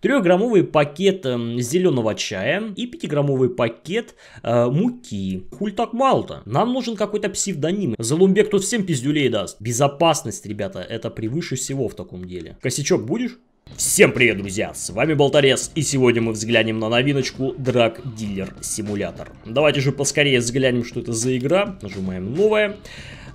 Трехграммовый пакет эм, зеленого чая и пятиграммовый пакет э, муки. Хуль так мало-то? Нам нужен какой-то псевдоним. Залумбек тут всем пиздюлей даст. Безопасность, ребята, это превыше всего в таком деле. Косячок будешь? Всем привет, друзья! С вами Болторез, и сегодня мы взглянем на новиночку Drag Dealer Simulator. Давайте же поскорее взглянем, что это за игра. Нажимаем «Новое».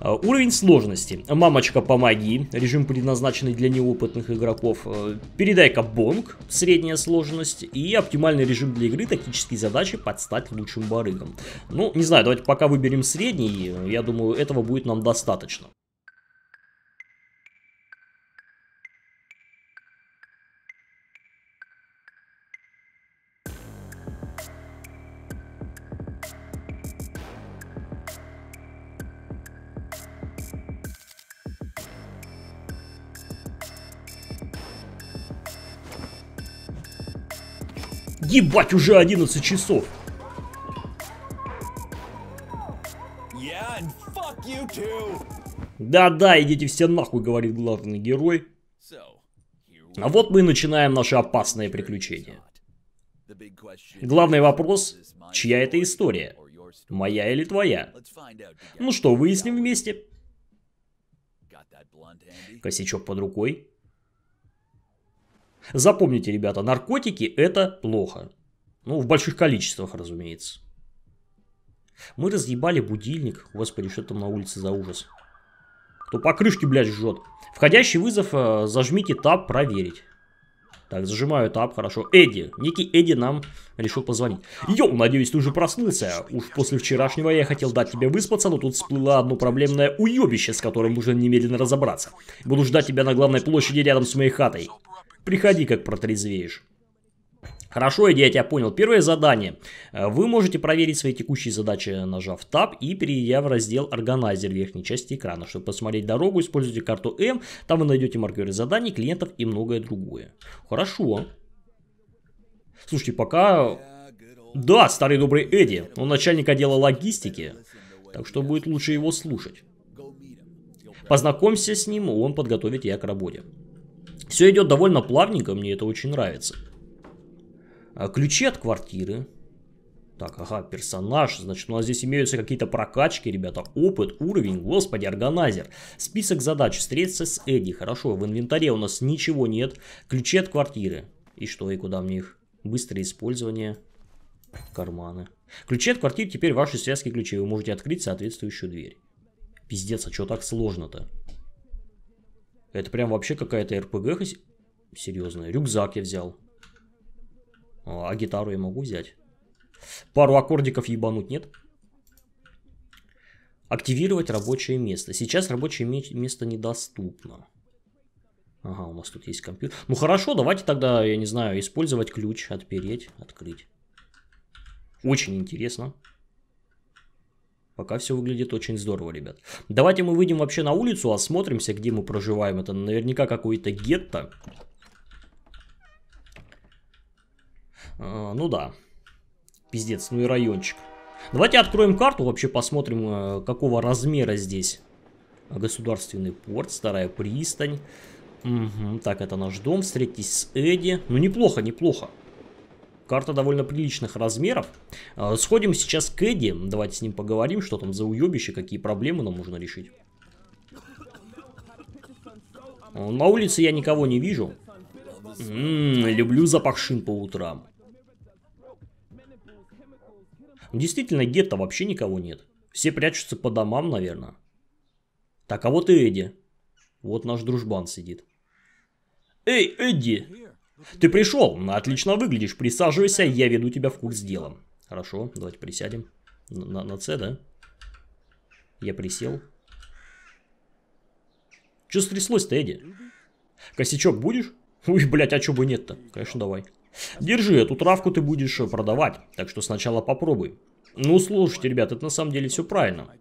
А, уровень сложности. Мамочка, помоги. Режим, предназначенный для неопытных игроков. А, передай-ка бонг, средняя сложность. И оптимальный режим для игры, тактические задачи под стать лучшим барыгом. Ну, не знаю, давайте пока выберем средний. Я думаю, этого будет нам достаточно. Ебать, уже 11 часов. Да-да, идите все нахуй, говорит главный герой. А вот мы и начинаем наши опасные приключения. Главный вопрос, чья это история? Моя или твоя? Ну что, выясним вместе. Косячок под рукой. Запомните, ребята, наркотики это плохо. Ну, в больших количествах, разумеется. Мы разъебали будильник. Господи, что там на улице за ужас? Кто по крышке блядь, жжет. Входящий вызов, э, зажмите таб, проверить. Так, зажимаю таб, хорошо. Эдди, некий Эдди нам решил позвонить. Йоу, надеюсь, ты уже проснулся. Уж после вчерашнего я хотел дать тебе выспаться, но тут всплыло одно проблемное уебище, с которым нужно немедленно разобраться. Буду ждать тебя на главной площади рядом с моей хатой. Приходи, как протрезвеешь. Хорошо, Эдди, я тебя понял. Первое задание. Э, вы можете проверить свои текущие задачи, нажав Tab и перейдя в раздел Органайзер в верхней части экрана. Чтобы посмотреть дорогу, используйте карту M. Там вы найдете маркеры заданий, клиентов и многое другое. Хорошо. Слушайте, пока... Да, старый добрый Эдди. Он начальник отдела логистики. Так что будет лучше его слушать. Познакомься с ним, он подготовит тебя к работе. Все идет довольно плавненько, мне это очень нравится. А, ключи от квартиры. Так, ага, персонаж. Значит, у нас здесь имеются какие-то прокачки, ребята. Опыт, уровень, господи, органайзер. Список задач. Встретиться с Эдди. Хорошо, в инвентаре у нас ничего нет. Ключи от квартиры. И что, и куда мне их? Быстрое использование. Карманы. Ключи от квартиры теперь ваши связки ключей. Вы можете открыть соответствующую дверь. Пиздец, а что так сложно-то? Это прям вообще какая-то РПГ. Серьезная. Рюкзак я взял. А, а гитару я могу взять? Пару аккордиков ебануть, нет? Активировать рабочее место. Сейчас рабочее место недоступно. Ага, у нас тут есть компьютер. Ну хорошо, давайте тогда, я не знаю, использовать ключ, отпереть, открыть. Очень интересно. Пока все выглядит очень здорово, ребят. Давайте мы выйдем вообще на улицу, осмотримся, где мы проживаем. Это наверняка какой-то гетто. А, ну да. Пиздец, ну и райончик. Давайте откроем карту, вообще посмотрим, э, какого размера здесь государственный порт, старая пристань. Угу, так, это наш дом, встретитесь с Эдди. Ну, неплохо, неплохо. Карта довольно приличных размеров. А, сходим сейчас к Эдди. Давайте с ним поговорим, что там за уебище, какие проблемы нам нужно решить. А, на улице я никого не вижу. Ммм, люблю запах шин по утрам. Действительно, гетто вообще никого нет. Все прячутся по домам, наверное. Так, а вот и Эдди. Вот наш дружбан сидит. Эй, Эдди, ты пришел, отлично выглядишь, присаживайся, я веду тебя в курс дела. Хорошо, давайте присядем. На, на С, да? Я присел. Че стряслось-то, Эдди? Косячок будешь? Уй, блядь, а чё бы нет-то? Конечно, давай. Держи, эту травку ты будешь продавать, так что сначала попробуй. Ну, слушайте, ребят, это на самом деле все правильно.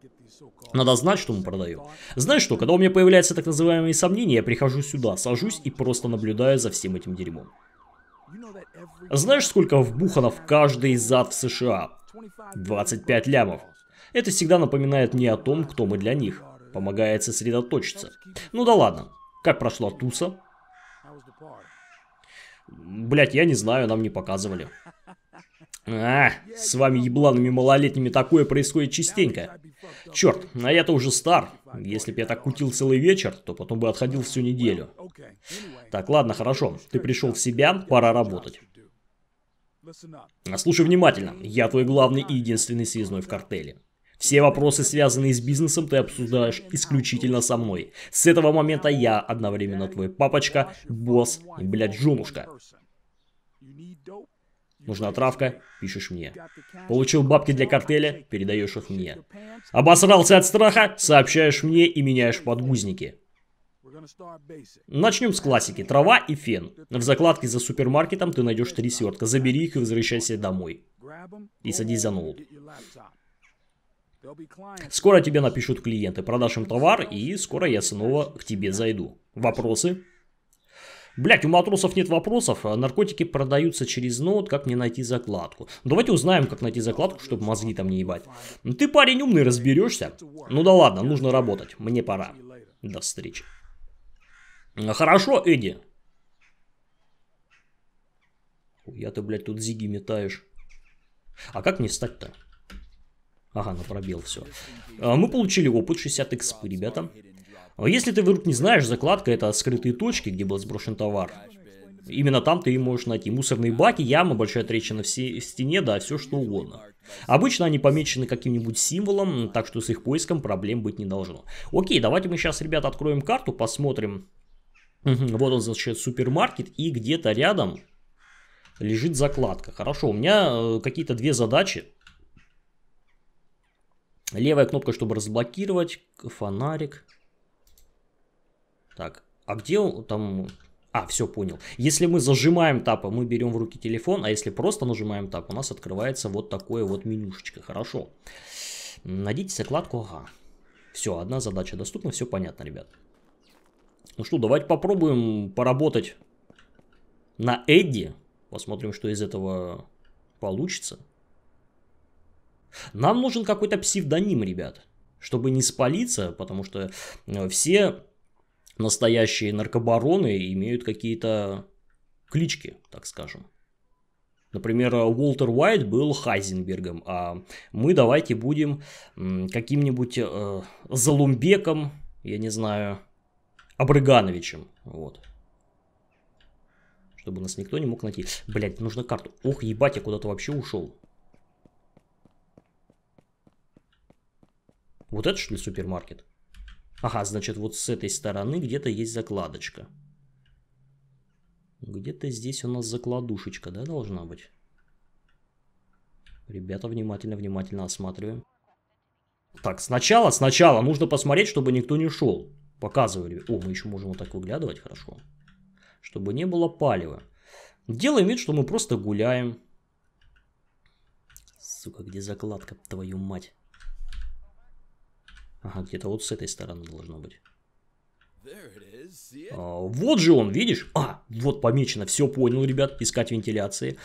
Надо знать, что мы продаем. Знаешь что, когда у меня появляются так называемые сомнения, я прихожу сюда, сажусь и просто наблюдаю за всем этим дерьмом. Знаешь, сколько вбухано в каждый зад в США? 25 лямов. Это всегда напоминает мне о том, кто мы для них. Помогает сосредоточиться. Ну да ладно. Как прошла туса? Блять, я не знаю, нам не показывали. А, с вами ебланными малолетними такое происходит частенько. Черт, а я-то уже стар. Если бы я так кутил целый вечер, то потом бы отходил всю неделю. Так, ладно, хорошо. Ты пришел в себя, пора работать. А слушай внимательно. Я твой главный и единственный связной в картеле. Все вопросы, связанные с бизнесом, ты обсуждаешь исключительно со мной. С этого момента я одновременно твой папочка, босс и, блядь, женушка. Нужна травка, пишешь мне. Получил бабки для картеля, передаешь их мне. Обосрался от страха, сообщаешь мне и меняешь подгузники. Начнем с классики. Трава и фен. В закладке за супермаркетом ты найдешь три свертка. Забери их и возвращайся домой. И садись за ноут. Скоро тебе напишут клиенты, продашь им товар, и скоро я снова к тебе зайду. Вопросы? Блять, у матросов нет вопросов, а наркотики продаются через ноут, как мне найти закладку. Ну, давайте узнаем, как найти закладку, чтобы мозги там не ебать. Ну, ты парень умный, разберешься. Ну да ладно, нужно работать, мне пора. До встречи. Хорошо, Эдди. Я ты, блядь, тут зиги метаешь. А как мне стать-то? Ага, на пробел все. А, мы получили опыт 60 экспы, ребята. Но а если ты вдруг не знаешь, закладка это скрытые точки, где был сброшен товар. Именно там ты можешь найти мусорные баки, ямы, большая трещина в, в стене, да, все что угодно. Обычно они помечены каким-нибудь символом, так что с их поиском проблем быть не должно. Окей, давайте мы сейчас, ребята, откроем карту, посмотрим. Вот он, значит, супермаркет, и где-то рядом лежит закладка. Хорошо, у меня э, какие-то две задачи. Левая кнопка, чтобы разблокировать, фонарик. Так, а где он там... А, все, понял. Если мы зажимаем тапа, мы берем в руки телефон, а если просто нажимаем тап, у нас открывается вот такое вот менюшечко. Хорошо. Найдите закладку, ага. Все, одна задача доступна, все понятно, ребят. Ну что, давайте попробуем поработать на Эдди. Посмотрим, что из этого получится. Нам нужен какой-то псевдоним, ребят, чтобы не спалиться, потому что э, все настоящие наркобароны имеют какие-то клички, так скажем. Например, Уолтер Уайт был Хайзенбергом, а мы давайте будем каким-нибудь э, Залумбеком, я не знаю, Абрыгановичем. Вот. Чтобы нас никто не мог найти. Блять, нужно карту. Ох, ебать, я куда-то вообще ушел. Вот это что ли супермаркет? Ага, значит, вот с этой стороны где-то есть закладочка. Где-то здесь у нас закладушечка, да, должна быть? Ребята, внимательно-внимательно осматриваем. Так, сначала, сначала нужно посмотреть, чтобы никто не шел. Показывали. О, мы еще можем вот так выглядывать, хорошо. Чтобы не было палева. Делаем вид, что мы просто гуляем. Сука, где закладка, твою мать? Ага, где-то вот с этой стороны должно быть. А, вот же он, видишь? А, вот помечено, все понял, ребят, искать вентиляции.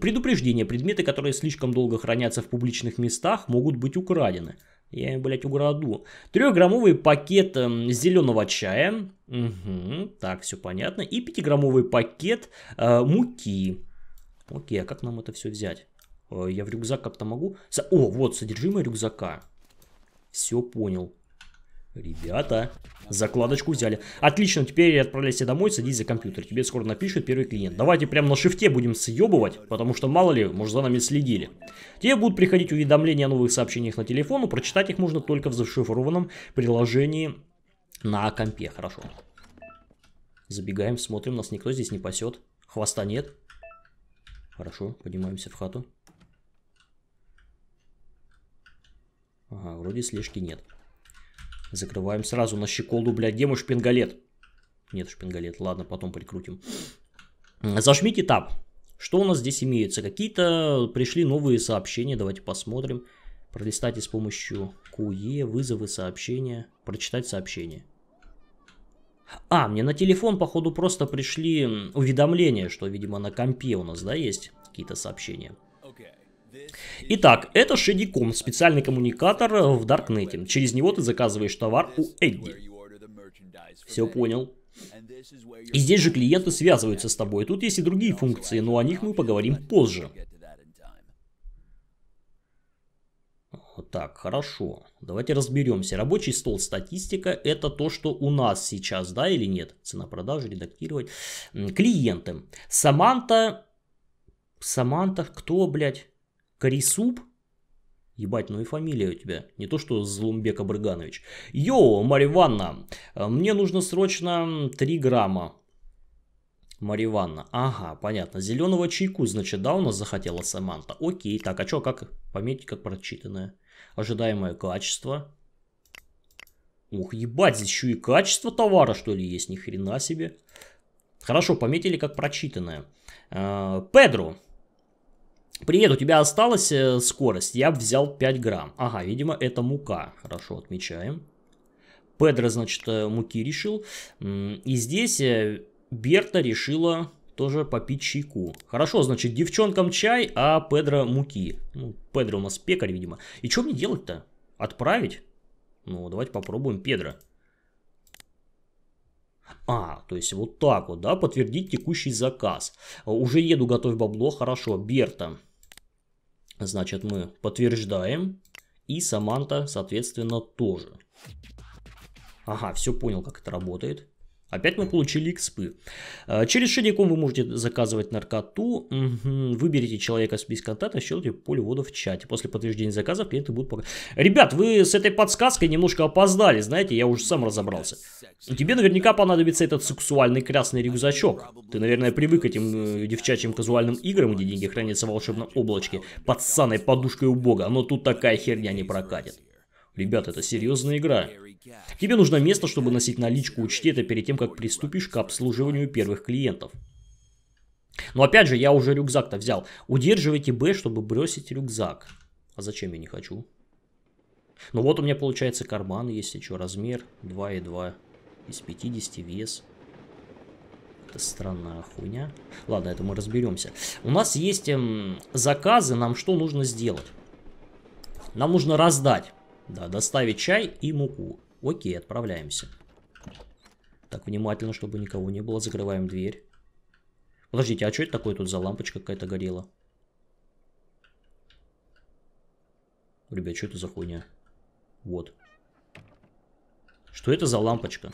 Предупреждение, предметы, которые слишком долго хранятся в публичных местах, могут быть украдены. Я, блядь, украду. Трехграммовый пакет эм, зеленого чая. Угу, так, все понятно. И пятиграммовый пакет э, муки. Окей, а как нам это все взять? Э, я в рюкзак как-то могу... О, вот, содержимое рюкзака все понял. Ребята, закладочку взяли. Отлично, теперь отправляйся домой, садись за компьютер. Тебе скоро напишет первый клиент. Давайте прямо на шифте будем съебывать, потому что мало ли, может за нами следили. Тебе будут приходить уведомления о новых сообщениях на телефон, но прочитать их можно только в зашифрованном приложении на компе. Хорошо. Забегаем, смотрим, нас никто здесь не пасет. Хвоста нет. Хорошо, поднимаемся в хату. Ага, вроде слежки нет. Закрываем сразу на щеколду, блядь. Где мой шпингалет? Нет шпингалет, ладно, потом прикрутим. Зажмите таб. Что у нас здесь имеется? Какие-то пришли новые сообщения, давайте посмотрим. Пролистайте с помощью QE, вызовы, сообщения, прочитать сообщения. А, мне на телефон, походу, просто пришли уведомления, что, видимо, на компе у нас, да, есть какие-то сообщения. Итак, это Shady.com, специальный коммуникатор в Даркнете. Через него ты заказываешь товар у Эдди. Все понял. И здесь же клиенты связываются с тобой. Тут есть и другие функции, но о них мы поговорим позже. Так, хорошо. Давайте разберемся. Рабочий стол статистика – это то, что у нас сейчас, да или нет? Цена продажи, редактировать. Клиенты. Саманта... Саманта кто, блядь? Корисуп? Ебать, ну и фамилия у тебя. Не то, что Злумбек Абрыганович. Йоу, Мариванна, э, мне нужно срочно 3 грамма. Мариванна, ага, понятно. Зеленого чайку, значит, да, у нас захотела Саманта. Окей, так, а что, как пометить, как прочитанное? Ожидаемое качество. Ух, ебать, здесь еще и качество товара, что ли, есть, ни хрена себе. Хорошо, пометили как прочитанное. Э, Педро, Привет, у тебя осталась э, скорость? Я взял 5 грамм. Ага, видимо, это мука. Хорошо, отмечаем. Педро, значит, э, муки решил. И здесь э, Берта решила тоже попить чайку. Хорошо, значит, девчонкам чай, а Педро муки. Ну, Педро у нас пекарь, видимо. И что мне делать-то? Отправить? Ну, давайте попробуем Педро. А, то есть вот так вот, да, подтвердить текущий заказ. Э, уже еду, готовь бабло, хорошо, Берта. Значит, мы подтверждаем. И Саманта, соответственно, тоже. Ага, все понял, как это работает. Опять мы получили экспы. А, через Шедиком вы можете заказывать наркоту. Выберите человека с списке контактов, считайте поле ввода в чате. После подтверждения заказа клиенты будут... Пок... Ребят, вы с этой подсказкой немножко опоздали, знаете, я уже сам разобрался. Тебе наверняка понадобится этот сексуальный красный рюкзачок. Ты, наверное, привык к этим э, девчачьим казуальным играм, где деньги хранятся в волшебном облачке под саной, подушкой у бога, но тут такая херня не прокатит. Ребята, это серьезная игра. Тебе нужно место, чтобы носить наличку, учти это перед тем, как приступишь к обслуживанию первых клиентов. Но опять же, я уже рюкзак-то взял. Удерживайте Б, чтобы бросить рюкзак. А зачем я не хочу? Ну вот у меня получается карман, есть еще размер 2,2 из 50 вес. Это странная хуйня. Ладно, это мы разберемся. У нас есть эм, заказы, нам что нужно сделать? Нам нужно раздать. Да, доставить чай и муку. Окей, отправляемся. Так, внимательно, чтобы никого не было, закрываем дверь. Подождите, а что это такое тут за лампочка какая-то горела? Ребят, что это за хуйня? Вот. Что это за лампочка?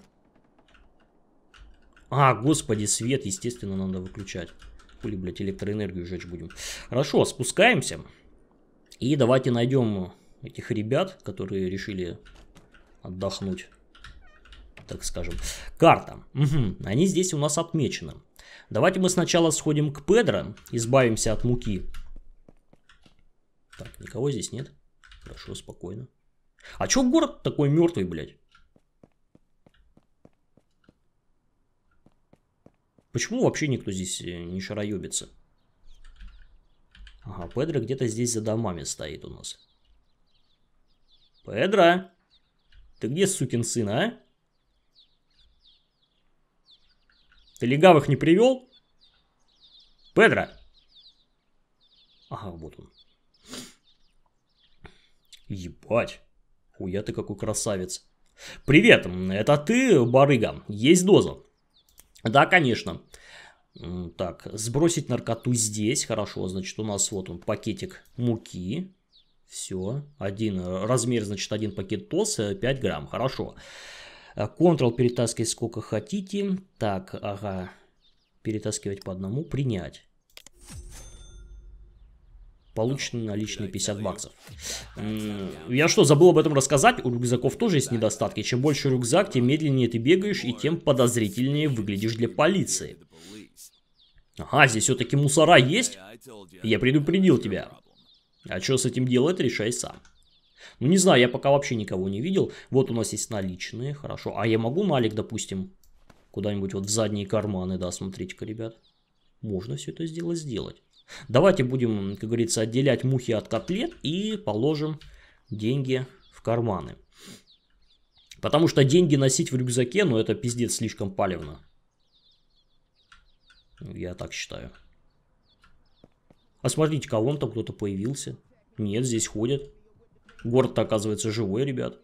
А, господи, свет, естественно, надо выключать. Хули, блядь, электроэнергию жечь будем. Хорошо, спускаемся. И давайте найдем этих ребят, которые решили отдохнуть, так скажем. Карта. Угу. Они здесь у нас отмечены. Давайте мы сначала сходим к Педро, избавимся от муки. Так, никого здесь нет. Хорошо, спокойно. А чё город такой мертвый, блядь? Почему вообще никто здесь э, не шароебится? Ага, Педро где-то здесь за домами стоит у нас. Педро, ты где, сукин сын, а? Ты легавых не привел? Педро! Ага, вот он. Ебать. Хуя ты какой красавец. Привет, это ты, барыга? Есть доза? Да, конечно. Так, сбросить наркоту здесь. Хорошо, значит, у нас вот он пакетик муки. Все, один э, размер, значит, один пакет ТОС, 5 грамм, хорошо. Ctrl э, перетаскивать сколько хотите. Так, ага, перетаскивать по одному, принять. Получены наличные 50 баксов. Я что, забыл об этом рассказать? У рюкзаков тоже есть недостатки. Чем больше рюкзак, тем медленнее ты бегаешь и тем подозрительнее выглядишь для полиции. Ага, здесь все-таки мусора есть? Я предупредил тебя. А что с этим делать, решай сам. Ну, не знаю, я пока вообще никого не видел. Вот у нас есть наличные, хорошо. А я могу налик, допустим, куда-нибудь вот в задние карманы, да, смотрите-ка, ребят. Можно все это сделать, сделать. Давайте будем, как говорится, отделять мухи от котлет и положим деньги в карманы. Потому что деньги носить в рюкзаке, ну это пиздец слишком палевно. Я так считаю. А смотрите-ка, там кто-то появился. Нет, здесь ходят. Город-то оказывается живой, ребят.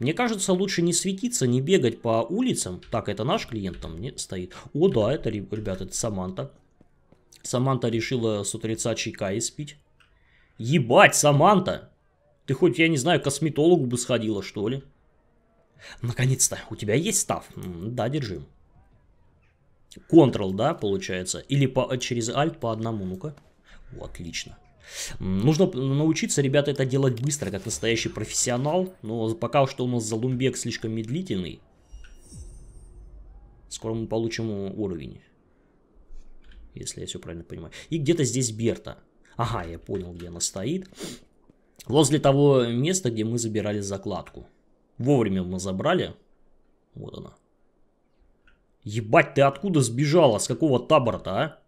Мне кажется, лучше не светиться, не бегать по улицам. Так, это наш клиент там не стоит. О, да, это, ребят, это Саманта. Саманта решила с утреца чайка испить. Ебать, Саманта! Ты хоть, я не знаю, к косметологу бы сходила, что ли? Наконец-то, у тебя есть став? Да, держим. Ctrl, да, получается, или по, через Alt по одному, ну-ка. О, отлично. Нужно научиться, ребята, это делать быстро, как настоящий профессионал, но пока что у нас Залумбек слишком медлительный. Скоро мы получим уровень, если я все правильно понимаю. И где-то здесь Берта. Ага, я понял, где она стоит. Возле того места, где мы забирали закладку. Вовремя мы забрали. Вот она. Ебать, ты откуда сбежала? С какого табора-то, а?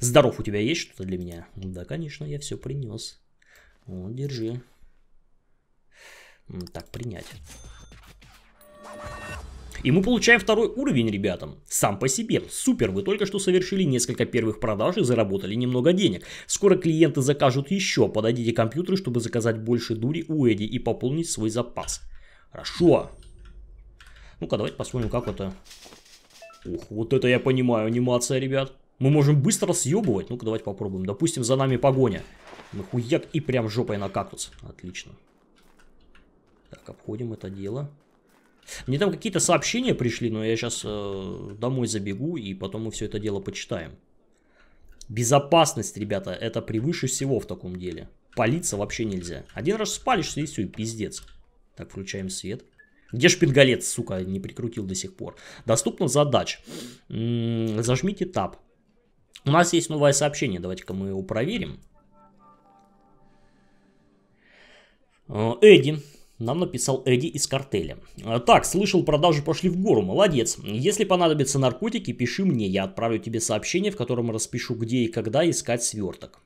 Здоров, у тебя есть что-то для меня? Ну да, конечно, я все принес. Вот, держи. Так, принять. И мы получаем второй уровень, ребятам. Сам по себе. Супер, вы только что совершили несколько первых продаж и заработали немного денег. Скоро клиенты закажут еще. Подойдите к компьютеру, чтобы заказать больше дури у Эдди и пополнить свой запас. Хорошо. Ну-ка, давайте посмотрим, как это Ох, вот это я понимаю, анимация, ребят. Мы можем быстро съебывать. Ну-ка, давайте попробуем. Допустим, за нами погоня. Мы хуяк и прям жопой на кактус. Отлично. Так, обходим это дело. Мне там какие-то сообщения пришли, но я сейчас э, домой забегу и потом мы все это дело почитаем. Безопасность, ребята, это превыше всего в таком деле. Палиться вообще нельзя. Один раз спалишься и все, и пиздец. Так, включаем свет. Где шпингалец, сука, не прикрутил до сих пор. Доступно задач. Зажмите таб. У нас есть новое сообщение, давайте-ка мы его проверим. Э, Эдди, нам написал Эдди из картеля. Э, так, слышал, продажи пошли в гору, молодец. Если понадобятся наркотики, пиши мне, я отправлю тебе сообщение, в котором распишу, где и когда искать сверток.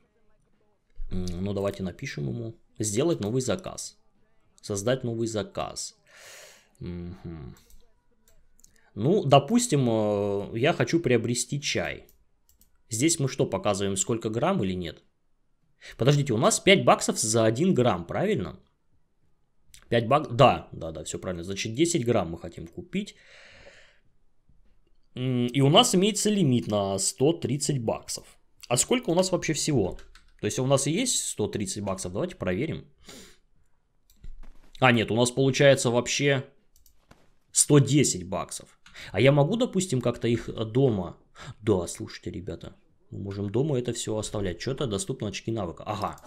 Ну, давайте напишем ему. Сделать новый заказ. Создать новый заказ. Угу. Ну, допустим, э, я хочу приобрести чай. Здесь мы что, показываем, сколько грамм или нет? Подождите, у нас 5 баксов за 1 грамм, правильно? 5 баксов, да, да, да, все правильно. Значит, 10 грамм мы хотим купить. И у нас имеется лимит на 130 баксов. А сколько у нас вообще всего? То есть у нас и есть 130 баксов, давайте проверим. А, нет, у нас получается вообще 110 баксов. А я могу, допустим, как-то их э, дома... Да, слушайте, ребята, мы можем дома это все оставлять. Что-то доступно очки навыка. Ага.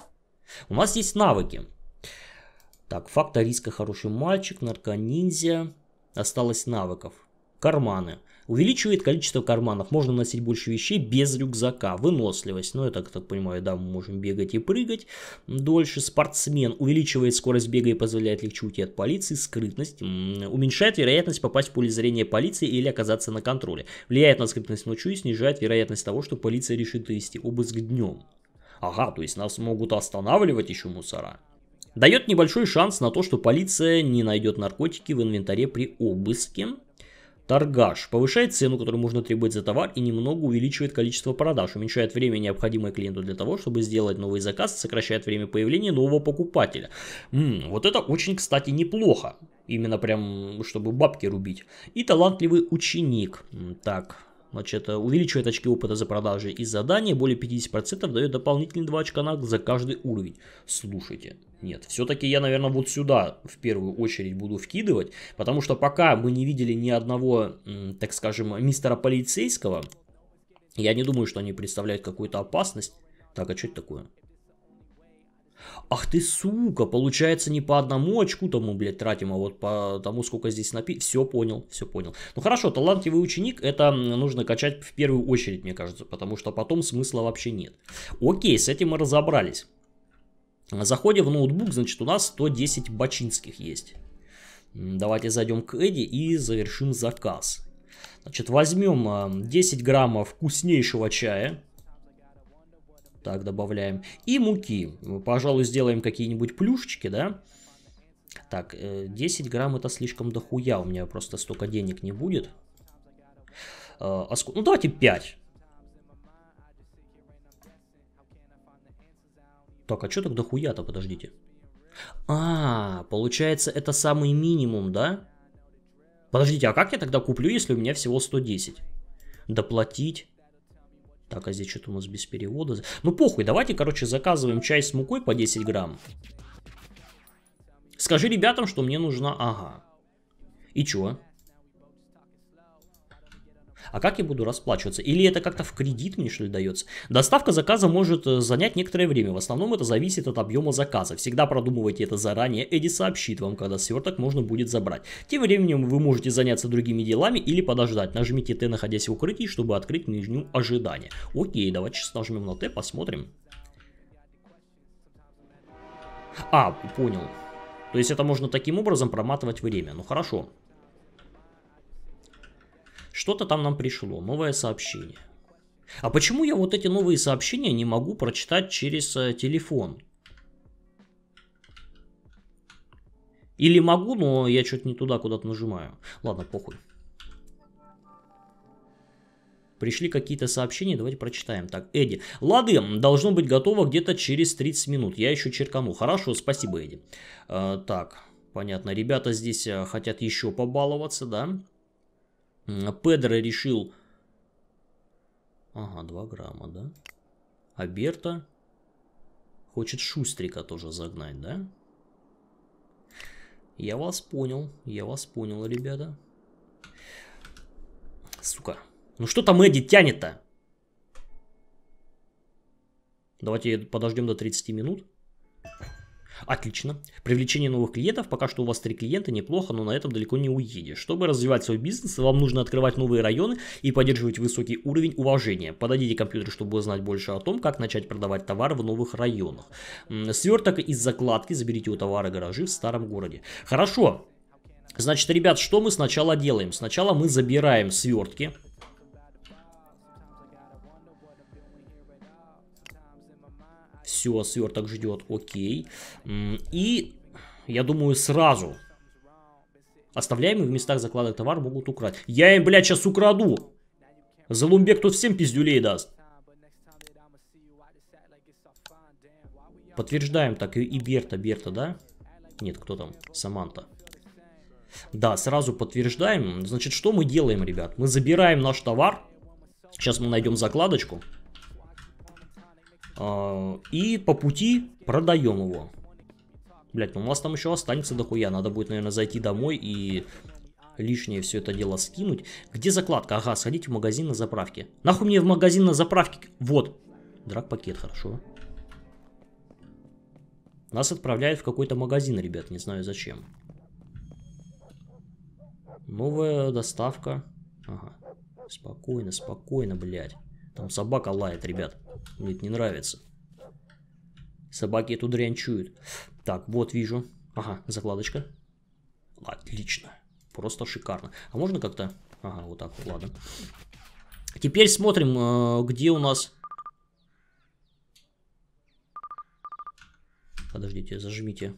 У нас есть навыки. Так, факта риска хороший мальчик, наркониндзя. Осталось навыков. Карманы. Увеличивает количество карманов. Можно носить больше вещей без рюкзака. Выносливость. Ну, я так, так понимаю, да, мы можем бегать и прыгать дольше. Спортсмен увеличивает скорость бега и позволяет легче уйти от полиции. Скрытность. Уменьшает вероятность попасть в поле зрения полиции или оказаться на контроле. Влияет на скрытность ночью и снижает вероятность того, что полиция решит вести обыск днем. Ага, то есть нас могут останавливать еще мусора. Дает небольшой шанс на то, что полиция не найдет наркотики в инвентаре при обыске. Торгаш повышает цену, которую можно требовать за товар, и немного увеличивает количество продаж, уменьшает время, необходимое клиенту для того, чтобы сделать новый заказ, сокращает время появления нового покупателя. М-м, вот это очень, кстати, неплохо. Именно прям, чтобы бабки рубить. И талантливый ученик. Так, Значит, э, увеличивает очки опыта за продажи и задания, более 50% дает дополнительные 2 очка на за каждый уровень. Слушайте, нет, все-таки я, наверное, вот сюда в первую очередь буду вкидывать, потому что пока мы не видели ни одного, так скажем, мистера полицейского, я не думаю, что они представляют какую-то опасность. Так, а что это такое? Ах ты сука, получается не по одному очку тому, блядь, тратим, а вот по тому, сколько здесь напи... Все понял, все понял. Ну хорошо, талантливый ученик, это нужно качать в первую очередь, мне кажется, потому что потом смысла вообще нет. Окей, с этим мы разобрались. Заходим в ноутбук, значит, у нас 110 бачинских есть. Давайте зайдем к Эдди и завершим заказ. Значит, возьмем 10 а, граммов вкуснейшего чая. Так, добавляем. И муки. Ну, пожалуй, сделаем какие-нибудь плюшечки, да? Так, 10 э, грамм это слишком дохуя, у меня просто столько денег не будет. Э, а ск... Ну давайте 5. Так, а что так дохуя-то, подождите. А, получается это самый минимум, да? Подождите, а как я тогда куплю, если у меня всего 110? Доплатить? Так, а здесь что-то у нас без перевода. Ну похуй, давайте, короче, заказываем чай с мукой по 10 грамм. Скажи ребятам, что мне нужна... Ага. И чё? А как я буду расплачиваться? Или это как-то в кредит мне что ли дается? Доставка заказа может э, занять некоторое время. В основном это зависит от объема заказа. Всегда продумывайте это заранее. Эдди сообщит вам, когда сверток можно будет забрать. Тем временем вы можете заняться другими делами или подождать. Нажмите Т, находясь в укрытии, чтобы открыть нижнюю ожидание. Окей, давайте сейчас нажмем на Т, посмотрим. А, понял. То есть это можно таким образом проматывать время. Ну хорошо. Что-то там нам пришло, новое сообщение. А почему я вот эти новые сообщения не могу прочитать через э, телефон? Или могу, но я что-то не туда куда-то нажимаю. Ладно, похуй. Пришли какие-то сообщения, давайте прочитаем. Так, Эдди. Лады, должно быть готово где-то через 30 минут. Я еще черкану. Хорошо, спасибо, Эдди. Э, так, понятно. Ребята здесь э, хотят еще побаловаться, да? Педро решил... Ага, 2 грамма, да? А Берта хочет Шустрика тоже загнать, да? Я вас понял, я вас понял, ребята. Сука. Ну что там Эдди тянет-то? Давайте подождем до 30 минут. Отлично. Привлечение новых клиентов. Пока что у вас три клиента, неплохо, но на этом далеко не уедешь. Чтобы развивать свой бизнес, вам нужно открывать новые районы и поддерживать высокий уровень уважения. Подойдите к компьютеру, чтобы узнать больше о том, как начать продавать товар в новых районах. Сверток из закладки. Заберите у товара гаражи в старом городе. Хорошо. Значит, ребят, что мы сначала делаем? Сначала мы забираем свертки. Все, сверток ждет, окей. И, я думаю, сразу оставляемые в местах закладок товар могут украсть. Я им, блядь, сейчас украду. Залумбек тут всем пиздюлей даст. Подтверждаем так. и Берта, Берта, да? Нет, кто там? Саманта. Да, сразу подтверждаем. Значит, что мы делаем, ребят? Мы забираем наш товар. Сейчас мы найдем закладочку. А, и по пути продаем его. Блять, ну у нас там еще останется дохуя. Надо будет, наверное, зайти домой и лишнее все это дело скинуть. Где закладка? Ага, сходить в магазин на заправке. Нахуй мне в магазин на заправке? Вот. Драг-пакет, хорошо. Нас отправляют в какой-то магазин, ребят, не знаю зачем. Новая доставка. Ага. Спокойно, спокойно, блядь. Там собака лает, ребят. Мне это не нравится. Собаки эту дрянь чуют. Так, вот вижу. Ага, закладочка. Отлично. Просто шикарно. А можно как-то... Ага, вот так вот, ладно. Теперь смотрим, э, где у нас... Подождите, зажмите.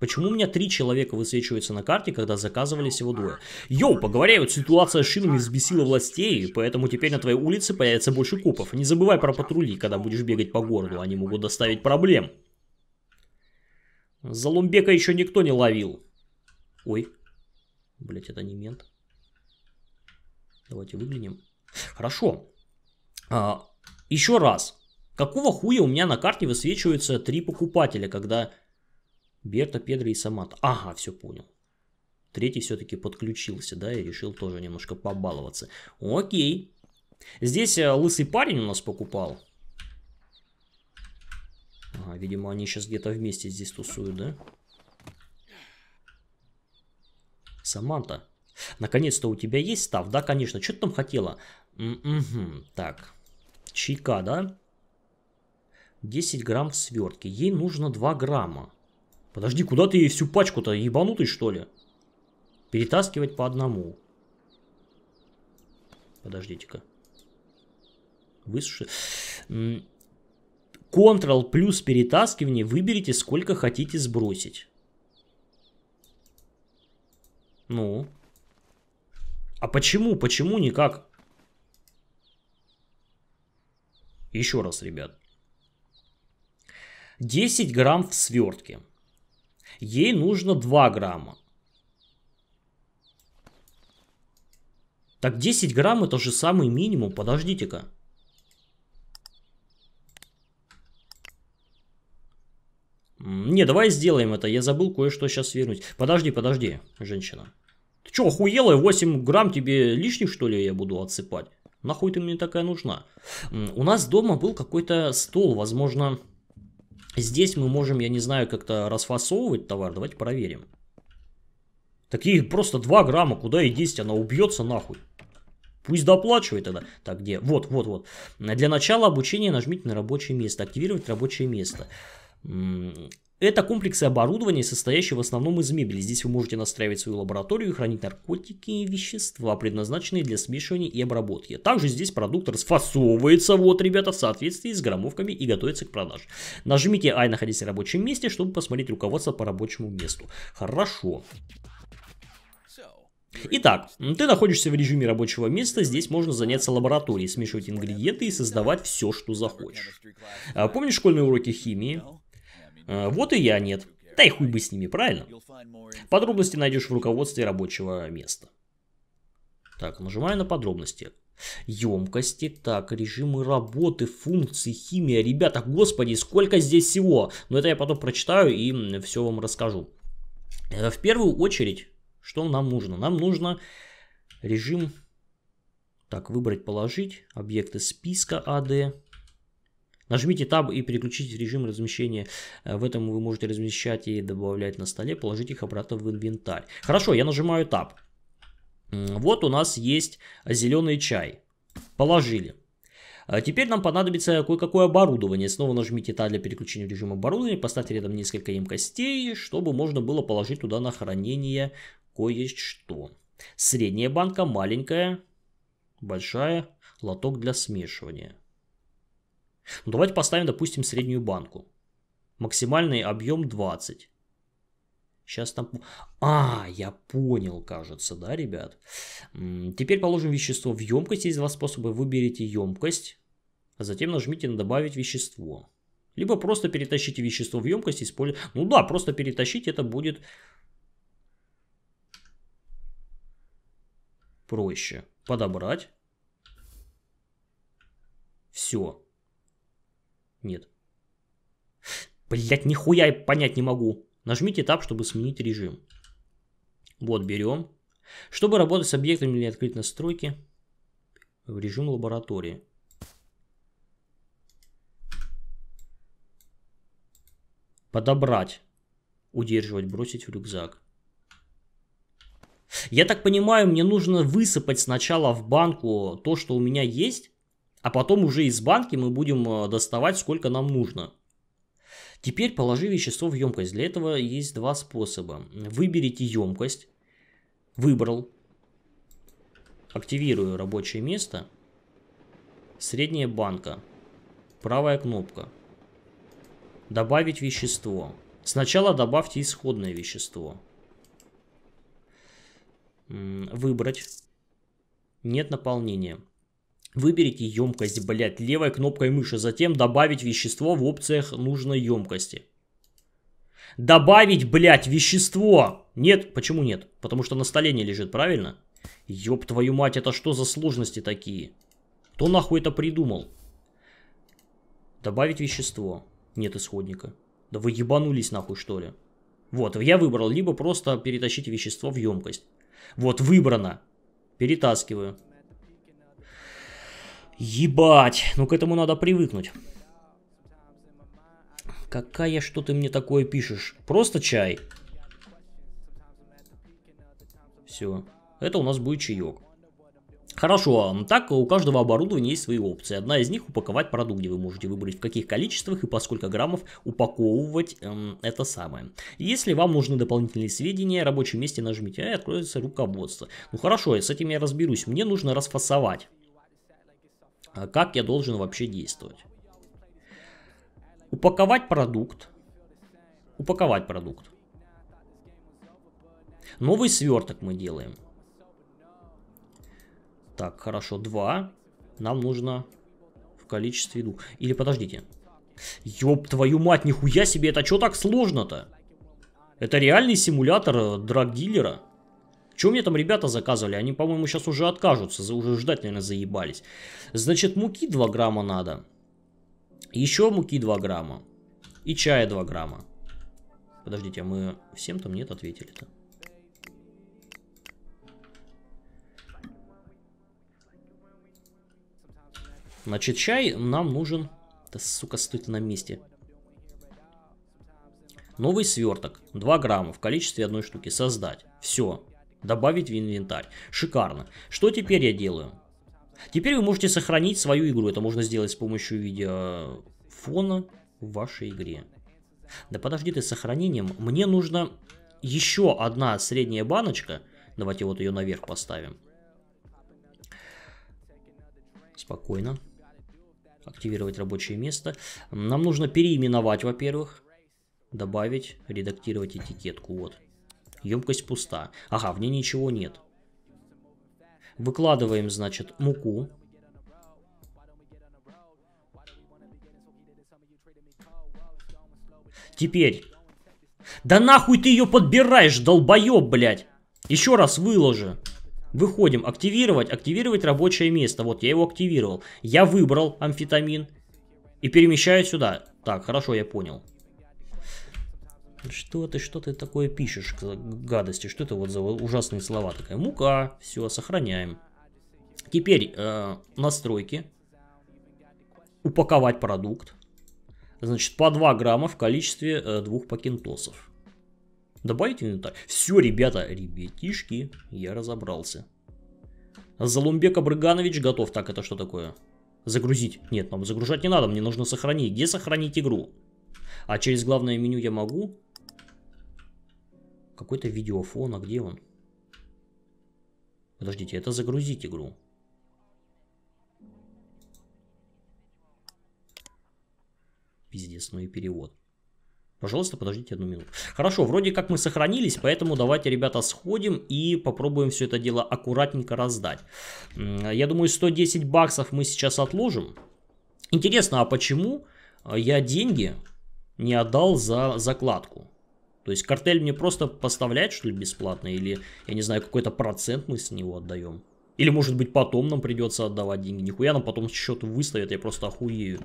Почему у меня три человека высвечиваются на карте, когда заказывали всего двое? Йоу, поговоряют, ситуация с шинами взбесила властей, поэтому теперь на твоей улице появится больше купов. Не забывай про патрули, когда будешь бегать по городу, они могут доставить проблем. За Лумбека еще никто не ловил. Ой, блять, это не мент. Давайте выглянем. Хорошо. А, еще раз. Какого хуя у меня на карте высвечиваются три покупателя, когда Берта, Педро и Самата. Ага, все понял. Третий все-таки подключился, да, и решил тоже немножко побаловаться. Окей. Здесь э, лысый парень у нас покупал. Ага, видимо, они сейчас где-то вместе здесь тусуют, да? Саманта. Наконец-то у тебя есть став? Да, конечно. Что ты там хотела? М -м -м. Так. Чайка, да? 10 грамм в свертке. Ей нужно 2 грамма. Подожди, куда ты всю пачку-то, ебанутый что ли? Перетаскивать по одному. Подождите-ка. Высуши. Ctrl плюс перетаскивание. Выберите, сколько хотите сбросить. Ну. А почему? Почему никак? Еще раз, ребят. 10 грамм в свертке. Ей нужно 2 грамма. Так 10 грамм это же самый минимум, подождите-ка. Не, давай сделаем это, я забыл кое-что сейчас вернуть. Подожди, подожди, женщина. Ты что, охуела? 8 грамм тебе лишних, что ли, я буду отсыпать? Нахуй ты мне такая нужна? У нас дома был какой-то стол, возможно... Здесь мы можем, я не знаю, как-то расфасовывать товар. Давайте проверим. Такие просто 2 грамма, куда и 10, она убьется нахуй. Пусть доплачивает тогда. Так, где? Вот, вот, вот. Для начала обучения нажмите на рабочее место. Активировать рабочее место. Это комплексы оборудования, состоящие в основном из мебели. Здесь вы можете настраивать свою лабораторию и хранить наркотики и вещества, предназначенные для смешивания и обработки. Также здесь продукт расфасовывается, вот, ребята, в соответствии с граммовками и готовится к продаже. Нажмите I, находясь в рабочем месте, чтобы посмотреть руководство по рабочему месту. Хорошо. Итак, ты находишься в режиме рабочего места, здесь можно заняться лабораторией, смешивать ингредиенты и создавать все, что захочешь. А, помнишь школьные уроки химии? Э, вот и я нет. Да и хуй бы с ними, правильно? Подробности найдешь в руководстве рабочего места. Так, нажимаю на подробности. Емкости, так, режимы работы, функции, химия. Ребята, господи, сколько здесь всего. Но это я потом прочитаю и все вам расскажу. Э, в первую очередь, что нам нужно? Нам нужно режим... Так, выбрать, положить. Объекты списка АД. Нажмите Tab и переключите режим размещения. Э, в этом вы можете размещать и добавлять на столе, положить их обратно в инвентарь. Хорошо, я нажимаю Tab. Вот у нас есть зеленый чай. Положили. Э, теперь нам понадобится кое-какое оборудование. Снова нажмите «Та» для переключения в режим оборудования, поставьте рядом несколько емкостей, чтобы можно было положить туда на хранение кое-что. Средняя банка, маленькая, большая, лоток для смешивания. Ну, давайте поставим, допустим, среднюю банку. Максимальный объем 20. Сейчас там... А, я понял, кажется, да, ребят? Теперь положим вещество в емкость. Есть два способа. Выберите емкость, а затем нажмите на «Добавить вещество». Либо просто перетащите вещество в емкость, используя... Ну да, просто перетащить это будет проще. Подобрать. Все. Нет. Блять, нихуя я понять не могу. Нажмите Tab, чтобы сменить режим. Вот, берем. Чтобы работать с объектами или открыть настройки, в режим лаборатории. Подобрать. Удерживать, бросить в рюкзак. Я так понимаю, мне нужно высыпать сначала в банку то, что у меня есть, а потом уже из банки мы будем э, доставать сколько нам нужно. Теперь положи вещество в емкость. Для этого есть два способа. Выберите емкость. Выбрал. Активирую рабочее место. Средняя банка. Правая кнопка. Добавить вещество. Сначала добавьте исходное вещество. Выбрать. Нет наполнения. Выберите емкость, блядь, левой кнопкой мыши, затем добавить вещество в опциях нужной емкости. Добавить, блядь, вещество! Нет, почему нет? Потому что на столе не лежит, правильно? Ёб твою мать, это что за сложности такие? Кто нахуй это придумал? Добавить вещество. Нет исходника. Да вы ебанулись нахуй что ли? Вот, я выбрал либо просто перетащить вещество в емкость. Вот, выбрано. Перетаскиваю. Ебать, ну к этому надо привыкнуть. Какая, что ты мне такое пишешь? Просто чай. Все. Это у нас будет чаек. Хорошо, так у каждого оборудования есть свои опции. Одна из них упаковать продукт, где вы можете выбрать в каких количествах и по сколько граммов упаковывать эм, это самое. Если вам нужны дополнительные сведения, рабочем месте нажмите А и откроется руководство. Ну хорошо, с этим я разберусь. Мне нужно расфасовать. А, как я должен вообще действовать. Упаковать продукт. Упаковать продукт. Новый сверток мы делаем. Так, хорошо, два. Нам нужно в количестве двух. Или подождите. Ёб твою мать, нихуя себе, это что так сложно-то? Это реальный симулятор э, драгдилера? Что мне там ребята заказывали? Они, по-моему, сейчас уже откажутся, уже ждать, наверное, заебались. Значит, муки 2 грамма надо. Еще муки 2 грамма. И чая 2 грамма. Подождите, а мы всем там нет ответили-то? Значит, чай нам нужен... Да, сука, стоит на месте. Новый сверток. 2 грамма в количестве одной штуки. Создать. Все. Добавить в инвентарь. Шикарно. Что теперь я делаю? Теперь вы можете сохранить свою игру. Это можно сделать с помощью видеофона в вашей игре. Да подожди ты с сохранением. Мне нужно еще одна средняя баночка. Давайте вот ее наверх поставим. Спокойно. Активировать рабочее место. Нам нужно переименовать, во-первых. Добавить, редактировать этикетку. Вот. Емкость пуста. Ага, в ней ничего нет. Выкладываем, значит, муку. Теперь. Да нахуй ты ее подбираешь, долбоеб, блядь. Еще раз выложи. Выходим. Активировать. Активировать рабочее место. Вот, я его активировал. Я выбрал амфетамин. И перемещаю сюда. Так, хорошо, я понял. Что ты, что ты такое пишешь, гадости? Что это вот за ужасные слова? Такая мука, все, сохраняем. Теперь э, настройки. Упаковать продукт. Значит, по 2 грамма в количестве э, двух пакентосов. Добавить инвентарь. Все, ребята, ребятишки, я разобрался. Залумбек Абрыганович готов. Так, это что такое? Загрузить. Нет, нам загружать не надо, мне нужно сохранить. Где сохранить игру? А через главное меню я могу какой-то видеофон, а где он? Подождите, это загрузить игру. Пиздец, ну и перевод. Пожалуйста, подождите одну минуту. Хорошо, вроде как мы сохранились, поэтому давайте, ребята, сходим и попробуем все это дело аккуратненько раздать. Я думаю, 110 баксов мы сейчас отложим. Интересно, а почему э, я деньги не отдал за закладку? То есть картель мне просто поставляет, что ли, бесплатно? Или, я не знаю, какой-то процент мы с него отдаем? Или, может быть, потом нам придется отдавать деньги? Нихуя нам потом счет выставят, я просто охуею.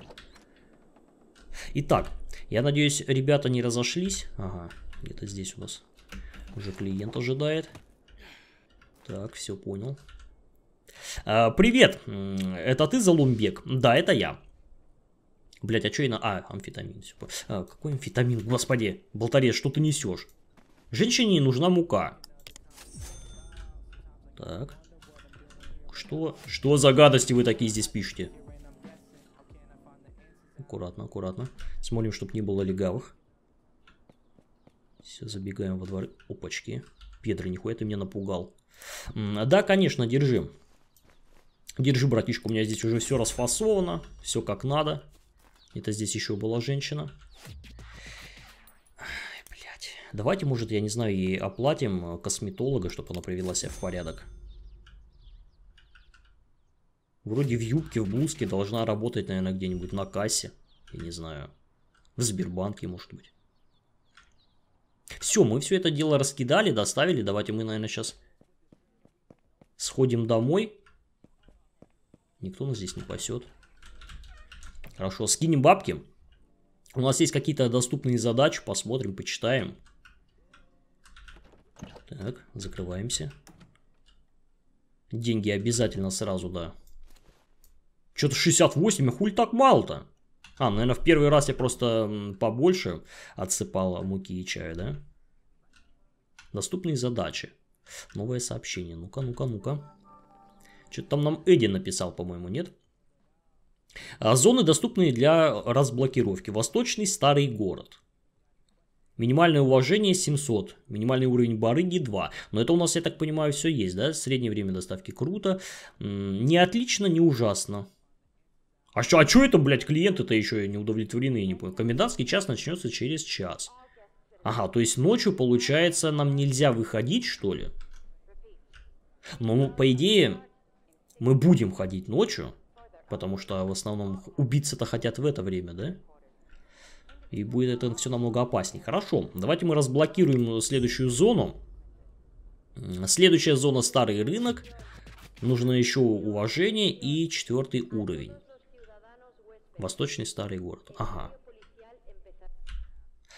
Итак, я надеюсь, ребята не разошлись. Ага, где-то здесь у нас уже клиент ожидает. Так, все понял. А, привет, это ты, Залумбек? Да, это я. Блять, а что я на... А, амфетамин. А, какой амфетамин? Господи, болтаре, что ты несешь? Женщине нужна мука. Так. Что? Что за гадости вы такие здесь пишете? Аккуратно, аккуратно. Смотрим, чтобы не было легавых. Все, забегаем во двор. Опачки. Педро, нихуя ты меня напугал. Да, конечно, держи. Держи, братишка, у меня здесь уже все расфасовано. Все как надо. Это здесь еще была женщина. Блять. Давайте, может, я не знаю, ей оплатим э, косметолога, чтобы она привела себя в порядок. Вроде в юбке, в блузке должна работать, наверное, где-нибудь на кассе. Я не знаю. В Сбербанке, может быть. Все, мы все это дело раскидали, доставили. Давайте мы, наверное, сейчас сходим домой. Никто нас здесь не пасет. Хорошо, скинем бабки. У нас есть какие-то доступные задачи, посмотрим, почитаем. Так, закрываемся. Деньги обязательно сразу, да. Что-то 68, а хуй так мало-то? А, ну, наверное, в первый раз я просто побольше отсыпал муки и чая, да? Доступные задачи. Новое сообщение. Ну-ка, ну-ка, ну-ка. Что-то там нам Эдди написал, по-моему, нет? Нет. А зоны, доступные для разблокировки. Восточный старый город. Минимальное уважение 700, минимальный уровень барыги 2. Но это у нас, я так понимаю, все есть, да? Среднее время доставки круто. Не отлично, не ужасно. А что, а что это, блядь, клиенты-то еще не удовлетворены, я не понял. Комендантский час начнется через час. Ага, то есть ночью, получается, нам нельзя выходить, что ли? Ну, ну по идее, мы будем ходить ночью. Потому что в основном убийцы-то хотят в это время, да? И будет это все намного опаснее. Хорошо, давайте мы разблокируем следующую зону. Следующая зона старый рынок. Нужно еще уважение и четвертый уровень. Восточный старый город. Ага.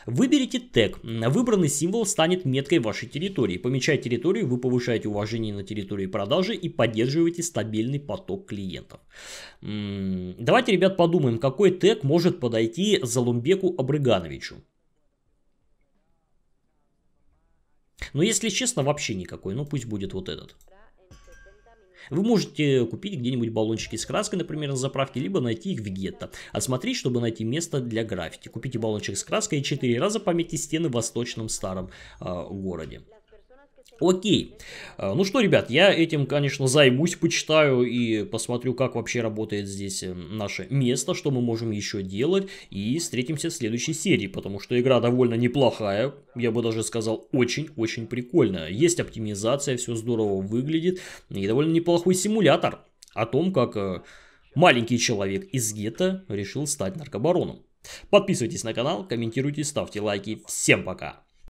Выберите тег. Выбранный символ станет меткой вашей территории. Помечая территорию, вы повышаете уважение на территории продажи и поддерживаете стабильный поток клиентов. Давайте, ребят, подумаем, какой тег может подойти Залумбеку Абрыгановичу. Но ну, если честно, вообще никакой. Ну пусть будет вот этот. Вы можете купить где-нибудь баллончики с краской, например, на заправке, либо найти их в гетто. Осмотреть, чтобы найти место для граффити. Купите баллончик с краской и четыре раза пометьте стены в восточном старом э, городе. Окей. А, ну что, ребят, я этим, конечно, займусь, почитаю и посмотрю, как вообще работает здесь эм, наше место, что мы можем еще делать. И встретимся в следующей серии, потому что игра довольно неплохая. Я бы даже сказал, очень-очень прикольная. Есть оптимизация, все здорово выглядит. И довольно неплохой симулятор о том, как э, маленький человек из гетто решил стать наркобароном. Подписывайтесь на канал, комментируйте, ставьте лайки. Всем пока!